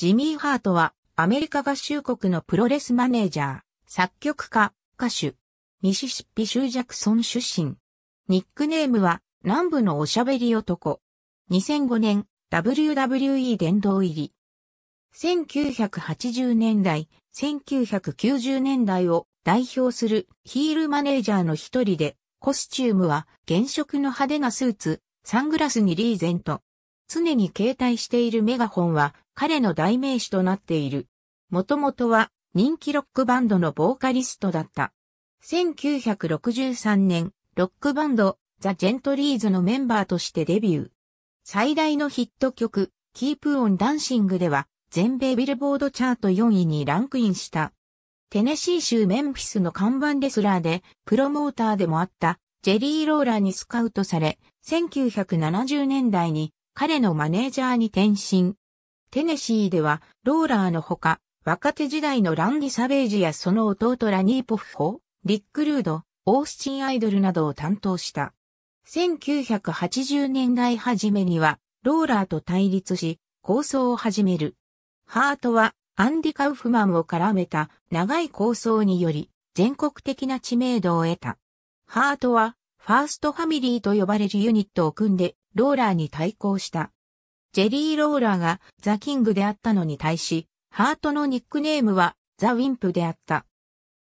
ジミー・ハートは、アメリカ合衆国のプロレスマネージャー、作曲家、歌手、ミシシッピ州ジャクソン出身。ニックネームは、南部のおしゃべり男。2005年、WWE 殿堂入り。1980年代、1990年代を代表するヒールマネージャーの一人で、コスチュームは原色の派手なスーツ、サングラスにリーゼント、常に携帯しているメガホンは彼の代名詞となっている。もともとは人気ロックバンドのボーカリストだった。1963年、ロックバンド、ザ・ジェントリーズのメンバーとしてデビュー。最大のヒット曲、キープオンダンシングでは、全米ビルボードチャート4位にランクインした。テネシー州メンフィスの看板レスラーで、プロモーターでもあった、ジェリー・ローラーにスカウトされ、1970年代に彼のマネージャーに転身。テネシーでは、ローラーのほか、若手時代のランディ・サベージやその弟ラニー・ポフホ、リック・ルード、オースチン・アイドルなどを担当した。1980年代初めには、ローラーと対立し、構想を始める。ハートは、アンディ・カウフマンを絡めた長い構想により、全国的な知名度を得た。ハートは、ファーストファミリーと呼ばれるユニットを組んで、ローラーに対抗した。ジェリー・ローラーがザ・キングであったのに対し、ハートのニックネームはザ・ウィンプであった。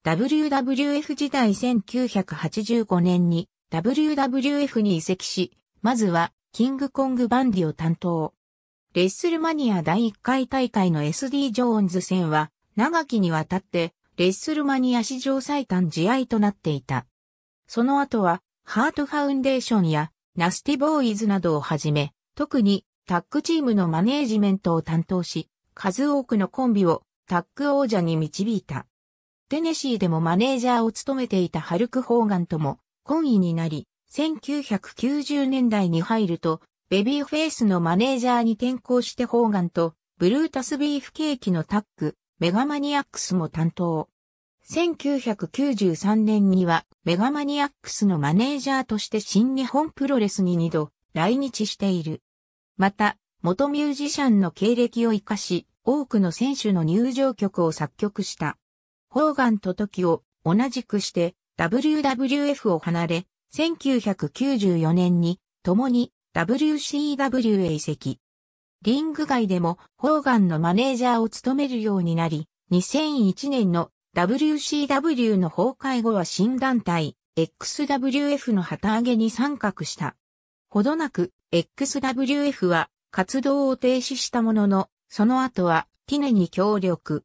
WWF 時代1985年に WWF に移籍し、まずはキングコングバンディを担当。レッスルマニア第1回大会の SD ジョーンズ戦は長きにわたってレッスルマニア史上最短試合となっていた。その後はハートファウンデーションやナスティボーイズなどをはじめ、特にタッグチームのマネージメントを担当し、数多くのコンビをタッグ王者に導いた。テネシーでもマネージャーを務めていたハルク・ホーガンとも、懇意になり、1990年代に入ると、ベビーフェイスのマネージャーに転向してホーガンと、ブルータスビーフケーキのタッグ、メガマニアックスも担当。1993年にはメガマニアックスのマネージャーとして新日本プロレスに2度来日している。また、元ミュージシャンの経歴を活かし、多くの選手の入場曲を作曲した。ホーガンと時を同じくして WWF を離れ、1994年に共に WCW へ移籍。リング外でもホーガンのマネージャーを務めるようになり、2001年の WCW の崩壊後は新団体、XWF の旗揚げに参画した。ほどなく、XWF は活動を停止したものの、その後はティネに協力。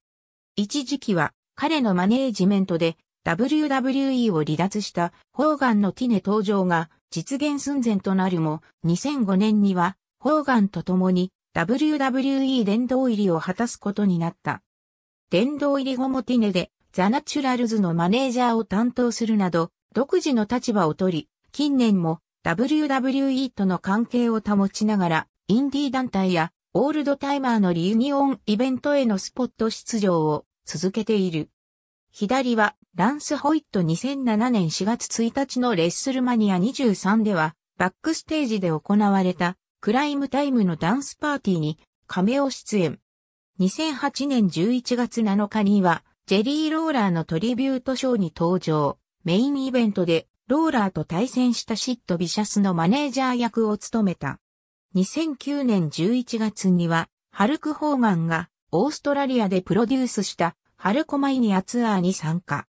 一時期は彼のマネージメントで WWE を離脱したホーガンのティネ登場が実現寸前となるも2005年にはホーガンと共に WWE 殿堂入りを果たすことになった。殿堂入り後もティネでザ・ナチュラルズのマネージャーを担当するなど、独自の立場を取り、近年も WWE との関係を保ちながら、インディー団体やオールドタイマーのリユニオンイベントへのスポット出場を続けている。左は、ランス・ホイット2007年4月1日のレッスルマニア23では、バックステージで行われたクライムタイムのダンスパーティーにカメオ出演。2008年11月7日にはジェリー・ローラーのトリビュートショーに登場。メインイベントで、ローラーと対戦したシット・ビシャスのマネージャー役を務めた。2009年11月には、ハルク・ホーガンが、オーストラリアでプロデュースした、ハルコマイニアツアーに参加。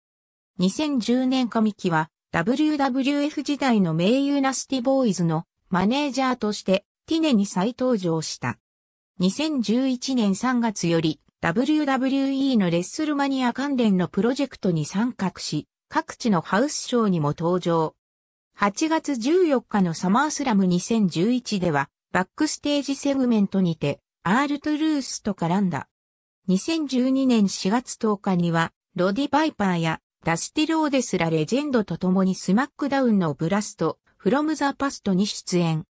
2010年上期は、WWF 時代の名優ナスティボーイズのマネージャーとしてティネに再登場した。2011年3月より WWE のレッスルマニア関連のプロジェクトに参画し、各地のハウスショーにも登場。8月14日のサマースラム2011では、バックステージセグメントにて、アールトゥルースと絡んだ。2012年4月10日には、ロディ・バイパーやダスティローデスらレジェンドと共にスマックダウンのブラスト、フロムザパストに出演。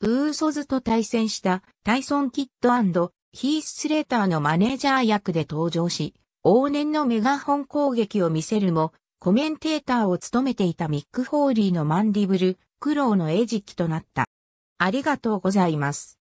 ウーソズと対戦したタイソン・キッドヒース・スレーターのマネージャー役で登場し、往年のメガホン攻撃を見せるも、コメンテーターを務めていたミック・ホーリーのマンディブル、苦労の餌食となった。ありがとうございます。